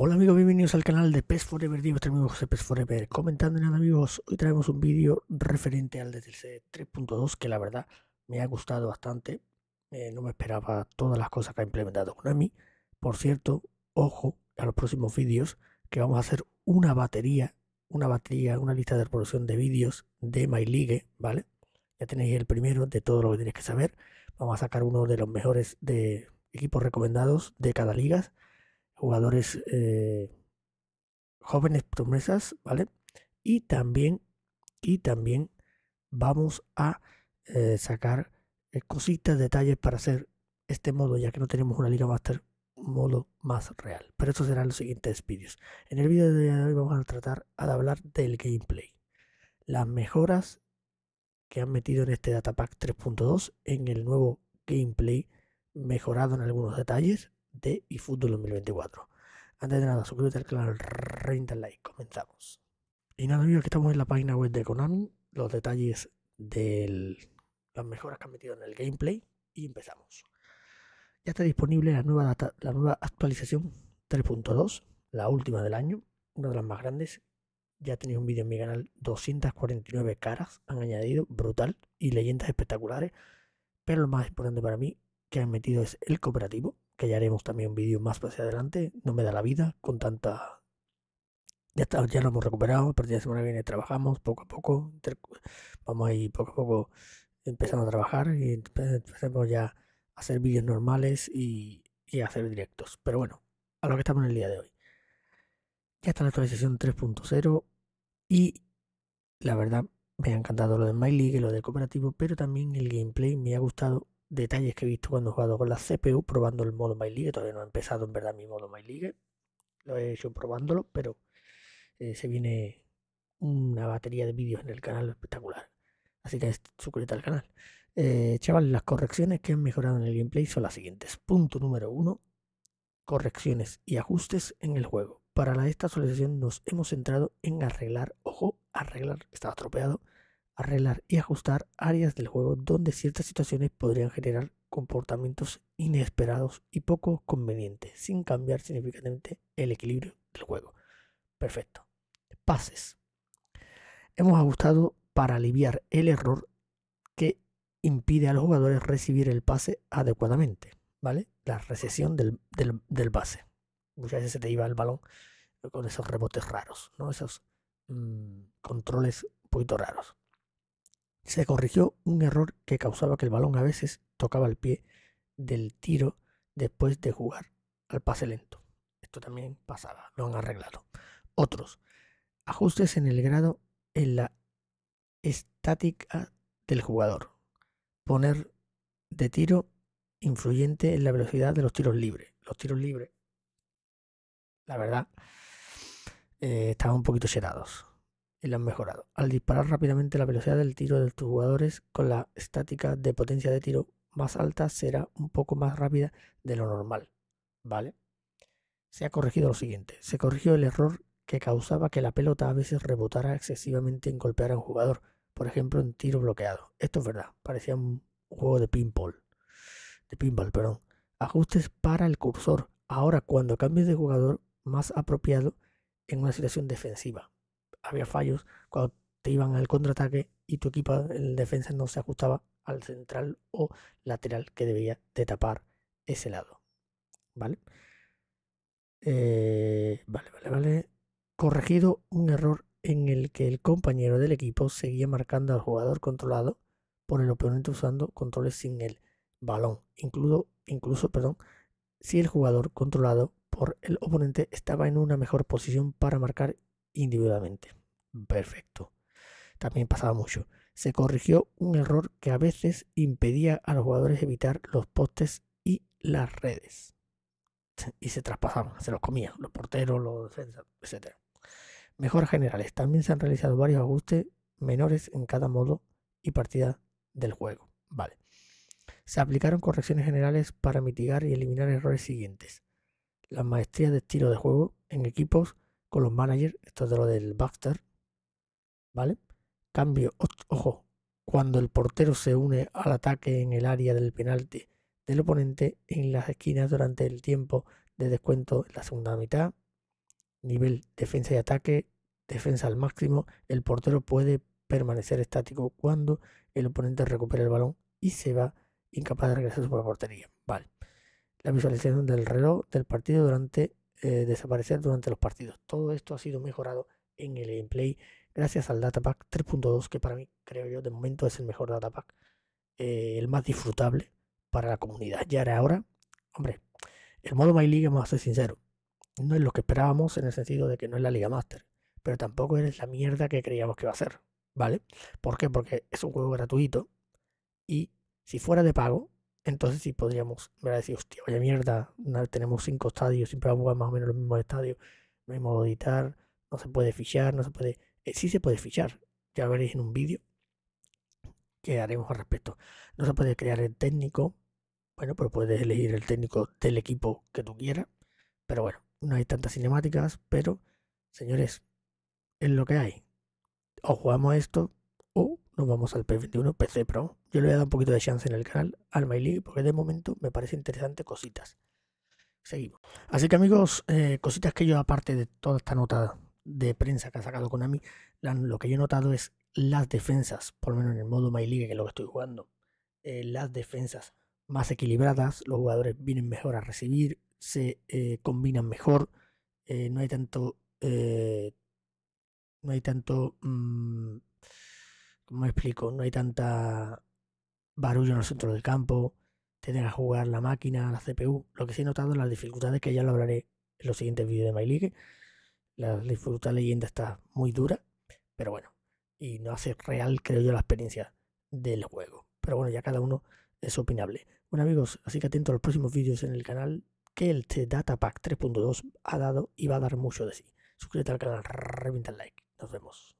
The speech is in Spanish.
Hola amigos, bienvenidos al canal de PES Forever, Digo, tu este amigo José PES Forever. Comentando nada amigos, hoy traemos un vídeo referente al DLC 3.2 que la verdad me ha gustado bastante. Eh, no me esperaba todas las cosas que ha implementado Konami. Por cierto, ojo a los próximos vídeos que vamos a hacer una batería, una batería, una lista de reproducción de vídeos de My League, ¿vale? Ya tenéis el primero de todo lo que tenéis que saber. Vamos a sacar uno de los mejores de equipos recomendados de cada liga jugadores eh, jóvenes promesas, ¿vale? Y también, y también vamos a eh, sacar eh, cositas, detalles para hacer este modo, ya que no tenemos una Liga Master, modo más real. Pero eso serán los siguientes vídeos. En el vídeo de hoy vamos a tratar de hablar del gameplay. Las mejoras que han metido en este Datapack 3.2 en el nuevo gameplay mejorado en algunos detalles de eFootball 2024. Antes de nada, suscríbete al canal, renta like, comenzamos. Y nada, amigos, aquí estamos en la página web de Konami, los detalles de las mejoras que han metido en el gameplay y empezamos. Ya está disponible la nueva, la nueva actualización 3.2, la última del año, una de las más grandes. Ya tenéis un vídeo en mi canal, 249 caras han añadido, brutal, y leyendas espectaculares. Pero lo más importante para mí que han metido es el cooperativo, que ya haremos también un vídeo más hacia adelante. No me da la vida con tanta... Ya, está, ya lo hemos recuperado, pero de la semana viene trabajamos poco a poco, vamos ahí poco a poco empezando a trabajar y empezamos ya a hacer vídeos normales y, a hacer directos. Pero bueno, a lo que estamos en el día de hoy. Ya está la actualización 3.0 y la verdad me ha encantado lo de My League, y lo de cooperativo, pero también el gameplay me ha gustado detalles que he visto cuando he jugado con la CPU probando el modo My League. Todavía no he empezado en verdad mi modo My League. Lo he hecho probándolo, pero eh, se viene una batería de vídeos en el canal espectacular. Así que suscríbete al canal. Eh, Chavales, las correcciones que han mejorado en el gameplay son las siguientes. Punto número uno, correcciones y ajustes en el juego. Para la, esta actualización nos hemos centrado en arreglar, ojo, arreglar, estaba atropeado arreglar y ajustar áreas del juego donde ciertas situaciones podrían generar comportamientos inesperados y poco convenientes, sin cambiar significativamente el equilibrio del juego. Perfecto. Pases. Hemos ajustado para aliviar el error que impide a los jugadores recibir el pase adecuadamente, ¿vale? La recesión del, del, pase. Muchas veces se te iba el balón con esos rebotes raros, ¿no? Esos mm, controles un poquito raros se corrigió un error que causaba que el balón a veces tocaba el pie del tiro después de jugar al pase lento. Esto también pasaba, lo han arreglado. Otros, ajustes en el grado en la estática del jugador. Poner de tiro influyente en la velocidad de los tiros libres. Los tiros libres, la verdad, eh, estaban un poquito llenados y lo han mejorado. Al disparar rápidamente la velocidad del tiro de tus jugadores con la estática de potencia de tiro más alta será un poco más rápida de lo normal, ¿vale? Se ha corregido lo siguiente. Se corrigió el error que causaba que la pelota a veces rebotara excesivamente en golpear a un jugador, por ejemplo en tiro bloqueado. Esto es verdad, parecía un juego de pinball. De pinball, perdón. Ajustes para el cursor. Ahora cuando cambies de jugador más apropiado en una situación defensiva, había fallos cuando te iban al contraataque y tu equipo, el defensa, no se ajustaba al central o lateral que debía de tapar ese lado. ¿Vale? Eh, vale, vale, vale. Corregido un error en el que el compañero del equipo seguía marcando al jugador controlado por el oponente usando controles sin el balón, incluso, incluso perdón, si el jugador controlado por el oponente estaba en una mejor posición para marcar individualmente perfecto. También pasaba mucho. Se corrigió un error que a veces impedía a los jugadores evitar los postes y las redes. Y se traspasaban, se los comían, los porteros, los defensas, etc. mejoras generales. También se han realizado varios ajustes menores en cada modo y partida del juego. Vale. Se aplicaron correcciones generales para mitigar y eliminar errores siguientes. Las maestrías de estilo de juego en equipos con los managers, esto es de lo del Baxter, Cambio, ojo, cuando el portero se une al ataque en el área del penalti del oponente en las esquinas durante el tiempo de descuento en la segunda mitad. Nivel defensa y ataque, defensa al máximo. El portero puede permanecer estático cuando el oponente recupera el balón y se va incapaz de regresar sobre la portería. Vale. La visualización del reloj del partido durante eh, desaparecer durante los partidos. Todo esto ha sido mejorado en el gameplay gracias al Datapack 3.2, que para mí, creo yo, de momento es el mejor Datapack, eh, el más disfrutable para la comunidad. Ya era ahora, hombre, el modo My League, vamos a ser sincero, no es lo que esperábamos en el sentido de que no es la Liga Master, pero tampoco es la mierda que creíamos que iba a ser, ¿vale? ¿Por qué? Porque es un juego gratuito y si fuera de pago, entonces sí podríamos ver decir, hostia, vaya mierda, tenemos cinco estadios, siempre vamos a jugar más o menos los mismos estadios, no hay modo editar, no se puede fichar, no se puede eh, sí se puede fichar. Ya veréis en un vídeo que haremos al respecto. No se puede crear el técnico. Bueno, pero pues puedes elegir el técnico del equipo que tú quieras. Pero bueno, no hay tantas cinemáticas. Pero, señores, es lo que hay. O jugamos esto o nos vamos al P21 PC Pro. Yo le voy a dar un poquito de chance en el canal al My porque de momento me parece interesante cositas. Seguimos. Así que amigos, eh, cositas que yo aparte de toda esta nota de prensa que ha sacado Konami, lo que yo he notado es las defensas, por lo menos en el modo My League, que es lo que estoy jugando, eh, las defensas más equilibradas, los jugadores vienen mejor a recibir, se eh, combinan mejor, eh, no hay tanto, no hay tanto, mm, ¿cómo explico? No hay tanta barullo en el centro del campo, tener a jugar la máquina, la CPU, lo que sí he notado, las dificultades que ya lo hablaré en los siguientes vídeos de My League, la, disfruta leyenda está muy dura, pero bueno, y no hace real, creo yo, la experiencia del juego. Pero bueno, ya cada uno es opinable. Bueno amigos, así que atento a los próximos vídeos en el canal que el Data Pack 3.2 ha dado y va a dar mucho de sí. Suscríbete al canal, revienta el like. Nos vemos.